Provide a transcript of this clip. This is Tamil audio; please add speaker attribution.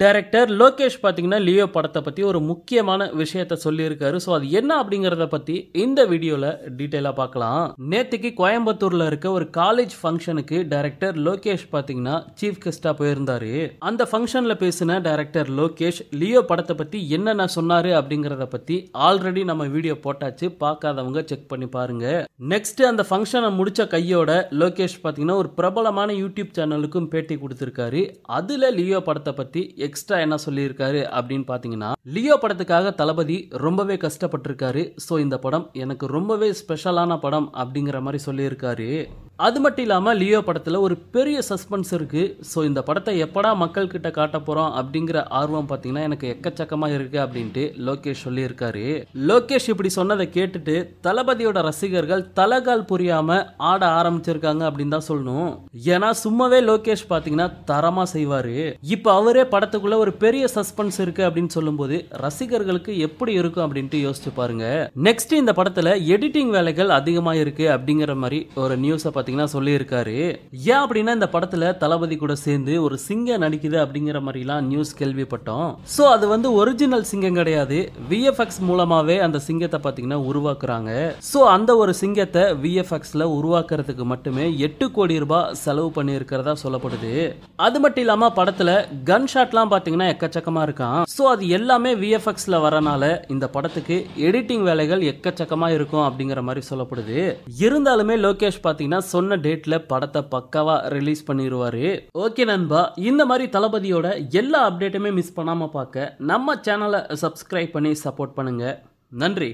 Speaker 1: டைரக்டர் லோகேஷ் பார்த்தீங்கன்னா லியோ படத்தை பற்றி ஒரு முக்கியமான விஷயத்த சொல்லியிருக்காரு ஸோ அது என்ன அப்படிங்கிறத பற்றி இந்த வீடியோவில் டீட்டெயிலாக பார்க்கலாம் நேற்றுக்கு கோயம்புத்தூரில் இருக்க ஒரு காலேஜ் ஃபங்க்ஷனுக்கு டைரக்டர் லோகேஷ் பார்த்தீங்கன்னா சீஃப் கெஸ்ட்டாக போயிருந்தார் அந்த ஃபங்க்ஷனில் பேசின டைரக்டர் லோகேஷ் லியோ படத்தை பற்றி என்னென்ன சொன்னார் அப்படிங்கிறத பற்றி ஆல்ரெடி நம்ம வீடியோ போட்டாச்சு பார்க்காதவங்க செக் பண்ணி பாருங்க நெக்ஸ்ட் அந்த ஃபங்க்ஷனை முடித்த கையோட லோகேஷ் பார்த்தீங்கன்னா ஒரு பிரபலமான யூடியூப் சேனலுக்கும் பேட்டி கொடுத்துருக்காரு அதில் லியோ படத்தை பற்றி எக்ஸ்ட்ரா என்ன சொல்லியிருக்காரு அப்படின்னு பார்த்தீங்கன்னா லியோ படத்துக்காக தளபதி ரொம்பவே கஷ்டப்பட்டிருக்காரு ஸோ இந்த படம் எனக்கு ரொம்பவே ஸ்பெஷலான படம் அப்படிங்கிற மாதிரி சொல்லியிருக்காரு அது மட்டும் இல்லாமல் லியோ படத்தில் ஒரு பெரிய சஸ்பென்ஸ் இருக்குது ஸோ இந்த படத்தை எப்படா மக்கள்கிட்ட காட்ட போகிறோம் அப்படிங்கிற ஆர்வம் பார்த்தீங்கன்னா எனக்கு எக்கச்சக்கமாக இருக்குது அப்படின்ட்டு லோகேஷ் சொல்லியிருக்காரு லோகேஷ் இப்படி சொன்னதை கேட்டுட்டு தளபதியோட ரசிகர்கள் தலகால் புரியாமல் ஆட ஆரம்பிச்சிருக்காங்க அப்படின்னு தான் சொல்லணும் ஏன்னா சும்மாவே லோகேஷ் பார்த்தீங்கன்னா தரமாக செய்வார் இப்போ அவரே படத்துக்குள்ளே ஒரு பெரிய சஸ்பென்ஸ் இருக்குது அப்படின்னு சொல்லும்போது ரசிகர்களுக்கு எப்படி இருக்கும் அப்படின்ட்டு யோசிச்சு பாருங்க நெக்ஸ்ட் இந்த படத்தில் எடிட்டிங் வேலைகள் அதிகமாக இருக்குது அப்படிங்கிற மாதிரி ஒரு நியூஸை பார்த்து பார்த்தீங்கன்னா சொல்லியிருக்காரு ஏன் அப்படின்னா இந்த படத்தில் தளபதி கூட சேர்ந்து ஒரு சிங்கம் நடிக்குது அப்படிங்கிற மாதிரிலாம் நியூஸ் கேள்விப்பட்டோம் ஸோ அது வந்து ஒரிஜினல் சிங்கம் கிடையாது விஎஃப்எக்ஸ் மூலமாகவே அந்த சிங்கத்தை பார்த்தீங்கன்னா உருவாக்குறாங்க ஸோ அந்த ஒரு சிங்கத்தை விஎஃப்எக்ஸில் உருவாக்குறதுக்கு மட்டுமே எட்டு கோடி ரூபாய் செலவு பண்ணி இருக்கிறதா சொல்லப்படுது அது மட்டும் இல்லாம படத்துல கன் ஷாட்லாம் பார்த்தீங்கன்னா எக்கச்சக்கமா இருக்கான் ஸோ அது எல்லாமே விஎஃப்எக்ஸில் வரனால இந்த படத்துக்கு எடிட்டிங் வேலைகள் எக்கச்சக்கமா இருக்கும் அப்படிங்கிற மாதிரி சொல்லப்படுது இருந்தாலுமே லோகேஷ் பார்த்தீங்கன்னா சொன்ன டேட்ல படத்தை பக்கவா ரிலீஸ் பண்ணிடுவாரு ஓகே நண்பா இந்த மாதிரி தளபதியோட எல்லா அப்டேட்டுமே மிஸ் பண்ணாம பார்க்க நம்ம சேனலை சப்ஸ்கிரைப் பண்ணி சப்போர்ட் பண்ணுங்க நன்றி